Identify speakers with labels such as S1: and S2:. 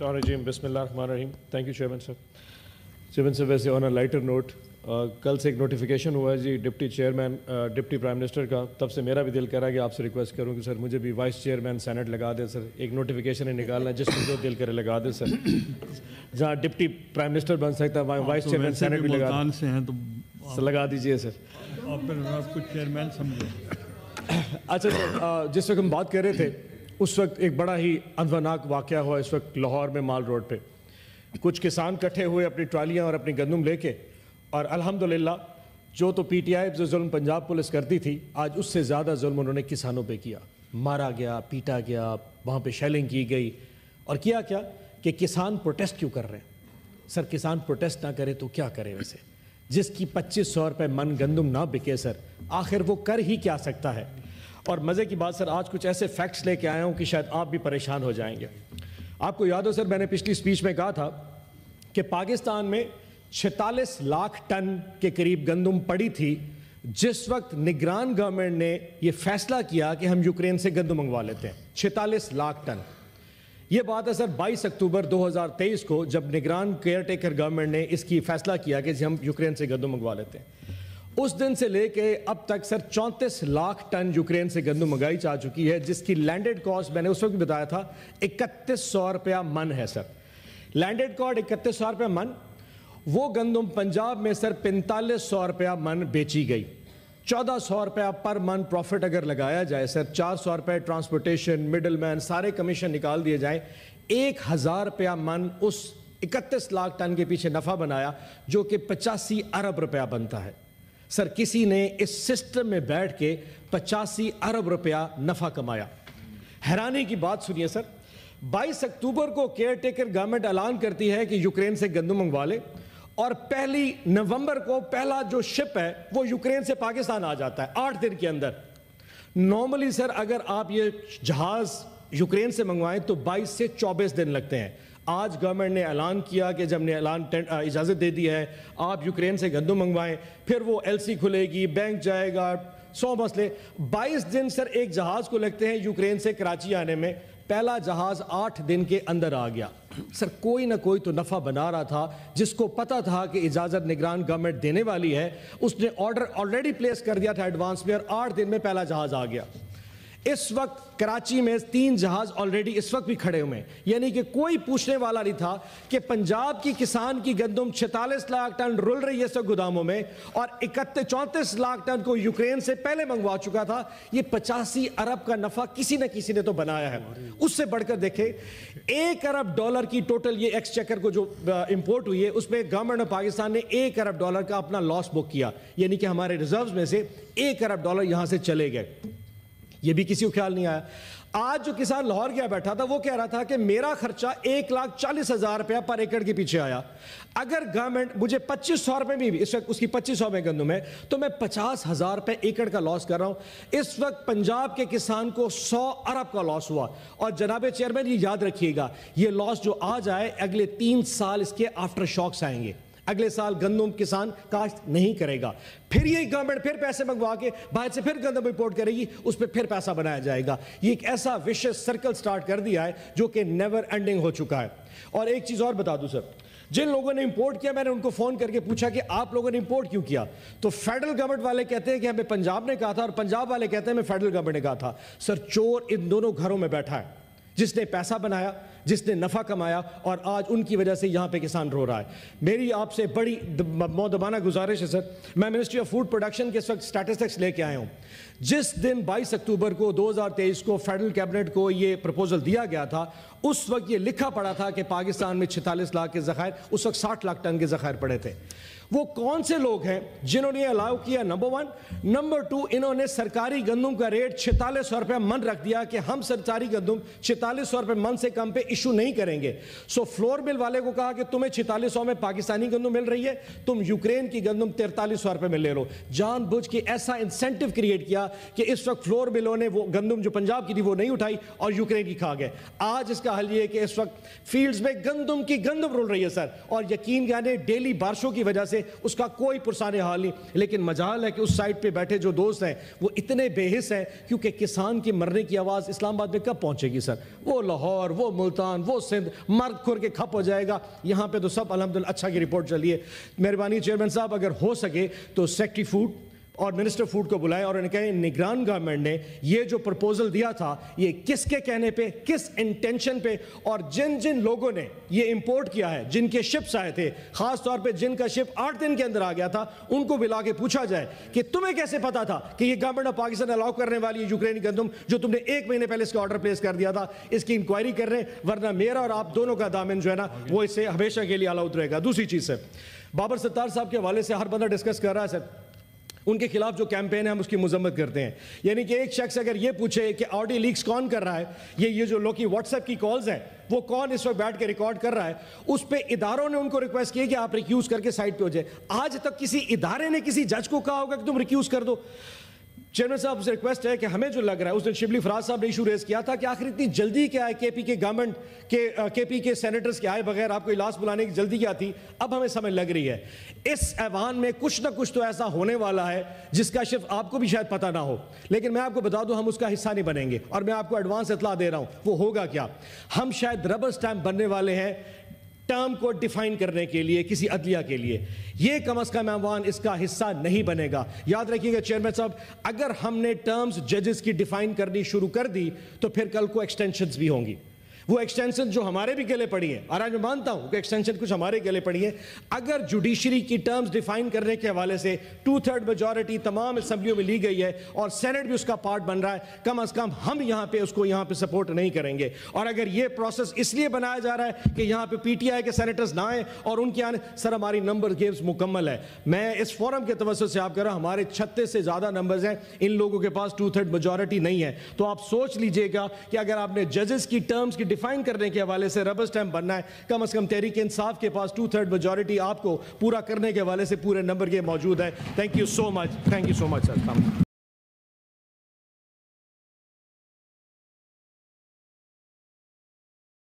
S1: Honorable बिस्मिल्लाहिर्रहमानिर्रहीम thank you chairman sir chairman sir वैसे on a lighter note कल से एक नोटिफिकेशन हुआ है जी deputy chairman deputy prime minister का तब से मेरा भी दिल कर रहा है कि आपसे रिक्वेस्ट करूं कि सर मुझे भी वाइस चेयरमैन सेनेट लगा दे सर एक नोटिफिकेशन है निकालना जिसमें जो दिल करे लगा दे सर जहाँ डिप्टी प्राइम मिनिस्टर बन सकता है वहाँ वाइस चेयरमैन सेनेट भी लगा से हैं तो सर लगा दीजिए सर आप चेयरमैन तो समझो अच्छा सर जिस वक्त हम बात कर रहे थे उस वक्त एक बड़ा ही अंधवनाक वाक़ हुआ इस वक्त लाहौर में माल रोड पर कुछ किसान इकट्ठे हुए अपनी ट्रालियाँ और अपनी गंदम लेके और अल्हम्दुलिल्लाह जो तो पी टी आई जो जुल्म पंजाब पुलिस करती थी आज उससे ज़्यादा जुल्म उन्होंने किसानों पे किया मारा गया पीटा गया वहाँ पे शेलिंग की गई और किया क्या कि किसान प्रोटेस्ट क्यों कर रहे हैं सर किसान प्रोटेस्ट ना करे तो क्या करे वैसे जिसकी पच्चीस सौ रुपये मन गंदम ना बिके सर आखिर वो कर ही क्या सकता है और मज़े की बात सर आज कुछ ऐसे फैक्ट्स लेके आया हूँ कि शायद आप भी परेशान हो जाएंगे आपको याद हो सर मैंने पिछली स्पीच में कहा था कि पाकिस्तान में छतालीस लाख टन के करीब गंदम पड़ी थी जिस वक्त निगरान गवर्नमेंट ने यह फैसला किया कि हम यूक्रेन से गंदम मंगवा लेते हैं छतालीस लाख टन यह बात है सर 22 अक्टूबर 2023 को जब निगरान केयर टेकर गवर्नमेंट ने इसकी फैसला किया कि हम यूक्रेन से गंदम मंगवा लेते हैं उस दिन से लेके अब तक सर 34 लाख टन यूक्रेन से गंदम मंगाई जा चुकी है जिसकी लैंडेड कॉस्ट मैंने उस वक्त बताया था इकतीस सौ रुपया मन है सर लैंडेड कॉस्ट इकतीस सौ रुपया मन वो गंदम पंजाब में सर पैंतालीस सौ रुपया मन बेची गई चौदह सौ रुपया पर मन प्रॉफिट अगर लगाया जाए सर चार सौ रुपये ट्रांसपोर्टेशन मिडल मैन सारे कमीशन निकाल दिए जाएं एक हज़ार रुपया मन उस इकतीस लाख टन के पीछे नफ़ा बनाया जो कि पचासी अरब रुपया बनता है सर किसी ने इस सिस्टम में बैठ के पचासी अरब रुपया नफा कमाया हैरानी की बात सुनिए सर 22 अक्टूबर को केयर टेकर गवर्नमेंट ऐलान करती है कि यूक्रेन से गंदम मंगवा ले और पहली नवंबर को पहला जो शिप है वो यूक्रेन से पाकिस्तान आ जाता है आठ दिन के अंदर नॉर्मली सर अगर आप ये जहाज यूक्रेन से मंगवाएं तो 22 से 24 दिन लगते हैं आज गवर्नमेंट ने ऐलान किया कि जब ने ऐलान इजाज़त दे दी है आप यूक्रेन से गंदम मंगवाएं फिर वो एलसी खुलेगी बैंक जाएगा सौ मसले बाईस दिन सर एक जहाज़ को लगते हैं यूक्रेन से कराची आने में पहला जहाज़ आठ दिन के अंदर आ गया सर कोई ना कोई तो नफ़ा बना रहा था जिसको पता था कि इजाज़त निगरान गवर्नमेंट देने वाली है उसने ऑर्डर ऑलरेडी प्लेस कर दिया था एडवांस में और आठ दिन में पहला जहाज़ आ गया इस वक्त कराची में तीन जहाज ऑलरेडी इस वक्त भी खड़े हुए हैं यानी कि कोई पूछने वाला नहीं था कि पंजाब की किसान की गंदम 46 लाख टन रुल रही है सब गोदामों में और इकतीस चौंतीस लाख टन को यूक्रेन से पहले मंगवा चुका था ये पचासी अरब का नफा किसी न किसी ने तो बनाया है उससे बढ़कर देखे एक अरब डॉलर की टोटल ये एक्सचेकर को जो इम्पोर्ट हुई है उसमें गवर्नमेंट ऑफ पाकिस्तान ने एक अरब डॉलर का अपना लॉस बुक किया यानी कि हमारे रिजर्व में से एक अरब डॉलर यहां से चले गए ये भी किसी को ख्याल नहीं आया आज जो किसान लाहौर गया बैठा था वो कह रहा था कि मेरा खर्चा एक लाख चालीस हजार रुपया पर एकड़ के पीछे आया अगर गवर्नमेंट मुझे पच्चीस सौ रुपए में भी इस वक्त उसकी पच्चीस सौ में गंदुम है तो मैं पचास हजार रुपए एकड़ का लॉस कर रहा हूं इस वक्त पंजाब के किसान को सौ अरब का लॉस हुआ और जनाब चेयरमैन ये याद रखिएगा ये लॉस जो आज आए अगले तीन साल इसके आफ्टर शॉक्स आएंगे अगले साल गंदम किसान काश्त नहीं करेगा फिर ये गवर्नमेंट फिर पैसे मंगवा के बाहर से फिर गंदम इंपोर्ट करेगी उस पर फिर पैसा बनाया जाएगा ये एक ऐसा विश्व सर्कल स्टार्ट कर दिया है जो कि नेवर एंडिंग हो चुका है और एक चीज़ और बता दू सर जिन लोगों ने इंपोर्ट किया मैंने उनको फ़ोन करके पूछा कि आप लोगों ने इंपोर्ट क्यों किया तो फेडरल गवर्नमेंट वाले कहते हैं कि हमें पंजाब ने कहा था और पंजाब वाले कहते हैं हमें फेडरल गवर्नमेंट ने कहा था सर चोर इन दोनों घरों में बैठा है जिसने पैसा बनाया जिसने नफ़ा कमाया और आज उनकी वजह से यहाँ पे किसान रो रहा है मेरी आपसे बड़ी मोदबाना गुजारिश है सर मैं मिनिस्ट्री ऑफ फूड प्रोडक्शन के इस वक्त स्टैटिस्टिक्स लेके आया हूँ जिस दिन 22 अक्टूबर को 2023 को फेडरल कैबिनेट को ये प्रपोजल दिया गया था उस वक्त ये लिखा पड़ा था कि पाकिस्तान में छतालीस लाख के जखायर उस वक्त साठ लाख टन के जखायर पड़े थे वो कौन से लोग हैं जिन्होंने अलाउ किया नंबर वन नंबर टू इन्होंने सरकारी गंदम का रेट छितालीस सौ रुपये मन रख दिया कि हम सरकारी गंदम छितालीस सौ रुपये मन से कम पे इशू नहीं करेंगे सो फ्लोर मिल वाले को कहा कि तुम्हें छितालीस सौ में पाकिस्तानी गंदम मिल रही है तुम यूक्रेन की गंदम तिरतालीस सौ रुपये में ले लो जान बुझ के ऐसा इंसेंटिव क्रिएट किया कि इस वक्त फ्लोर मिलों ने वो गंदम जो पंजाब की थी वो नहीं उठाई और यूक्रेन की खा गए आज इसका हल ये कि इस वक्त फील्ड में गंदम की गंदम रुल रही है सर और यकीन जाने डेली बारिशों की वजह से से उसका कोई पुरसान हाल नहीं लेकिन मजाल है कि उस साइड पर बैठे जो दोस्त हैं वो इतने बेहिस हैं क्योंकि किसान के मरने की आवाज़ इस्लामाबाद में कब पहुँचेगी सर वो लाहौर वो मुल्तान वो सिंध मर खुर के खप हो जाएगा यहाँ पर तो सब अलहमद अच्छा की रिपोर्ट चलिए मेहरबानी चेयरमैन साहब अगर हो सके तो सेक्ट्री फूड और मिनिस्टर फूड को बुलाएं और उन्हें कहें निगरान गवर्नमेंट ने ये जो प्रपोजल दिया था ये किसके कहने पे किस इंटेंशन पे और जिन जिन लोगों ने ये इंपोर्ट किया है जिनके शिप्स आए थे खास तौर पे जिनका शिप आठ दिन के अंदर आ गया था उनको बुला के पूछा जाए कि तुम्हें कैसे पता था कि ये गवर्नमेंट ऑफ पाकिस्तान अलाउ करने वाली है यूक्रेनी गंदम जो तुमने एक महीने पहले इसका ऑर्डर प्लेस कर दिया था इसकी इंक्वायरी कर रहे हैं वरना मेरा और आप दोनों का दामिन जो है ना वो इसे हमेशा के लिए अलाउद रहेगा दूसरी चीज़ है बाबर सत्तार साहब के हवाले से हर बंदा डिस्कस कर रहा है सर उनके खिलाफ जो कैंपेन है हम उसकी मजम्मत करते हैं यानी कि एक शख्स अगर ये पूछे कि ऑडियो लीक्स कौन कर रहा है ये ये जो लोग की व्हाट्सएप की कॉल्स हैं वो कौन इस वक्त बैठ के रिकॉर्ड कर रहा है उस पर इदारों ने उनको रिक्वेस्ट किया कि आप रिक्यूज करके साइड पे हो जाए आज तक किसी इदारे ने किसी जज को कहा होगा कि तुम रिक्यूज कर दो चेयरमैन साहब से रिक्वेस्ट है कि हमें जो लग रहा है उस दिन शिबली फराज साहब ने इशू रेज किया था कि आखिर इतनी जल्दी क्या है पी के गवर्नमेंट के पी के सेनेटर्स के आए बगैर आपको इलाज बुलाने की जल्दी क्या थी अब हमें समय लग रही है इस ऐवान में कुछ ना कुछ तो ऐसा होने वाला है जिसका सिर्फ आपको भी शायद पता ना हो लेकिन मैं आपको बता दूं हम उसका हिस्सा नहीं बनेंगे और मैं आपको एडवांस इतला दे रहा हूं वो होगा क्या हम शायद रबर स्टैम्प बनने वाले हैं टर्म को डिफाइन करने के लिए किसी अदलिया के लिए यह कम अज कम ऐवान इसका हिस्सा नहीं बनेगा याद रखिएगा चेयरमैन साहब अगर हमने टर्म्स जजेस की डिफाइन करनी शुरू कर दी तो फिर कल को एक्सटेंशन भी होंगी वो एक्सटेंशन जो हमारे भी गले पड़ी है और आज मैं मानता हूं कि एक्सटेंशन कुछ हमारे गले पड़ी है अगर जुडिशरी की टर्म्स डिफाइन करने के हवाले से टू थर्ड मेजोरिटी तमाम असम्बलियों में ली गई है और सेनेट भी उसका पार्ट बन रहा है कम अज कम हम यहां पे उसको यहां पे सपोर्ट नहीं करेंगे और अगर ये प्रोसेस इसलिए बनाया जा रहा है कि यहां पर पीटीआई के सेनेटर्स ना आए और उनके आने सर हमारी नंबर गेम्स मुकम्मल है मैं इस फोरम के तवस्त से आप कह रहा हूँ हमारे छत्तीस से ज़्यादा नंबर हैं इन लोगों के पास टू थर्ड मेजोरिटी नहीं है तो आप सोच लीजिएगा कि अगर आपने जजेस की टर्म्स की डिफाइन करने के हवाले से रबर स्टैम्प बनना है कम अज़ कम तहरीक इंसाफ के पास टू थर्ड मेजोरिटी आपको पूरा करने के हवाले से पूरे नंबर के मौजूद है thank you so much thank you so much sir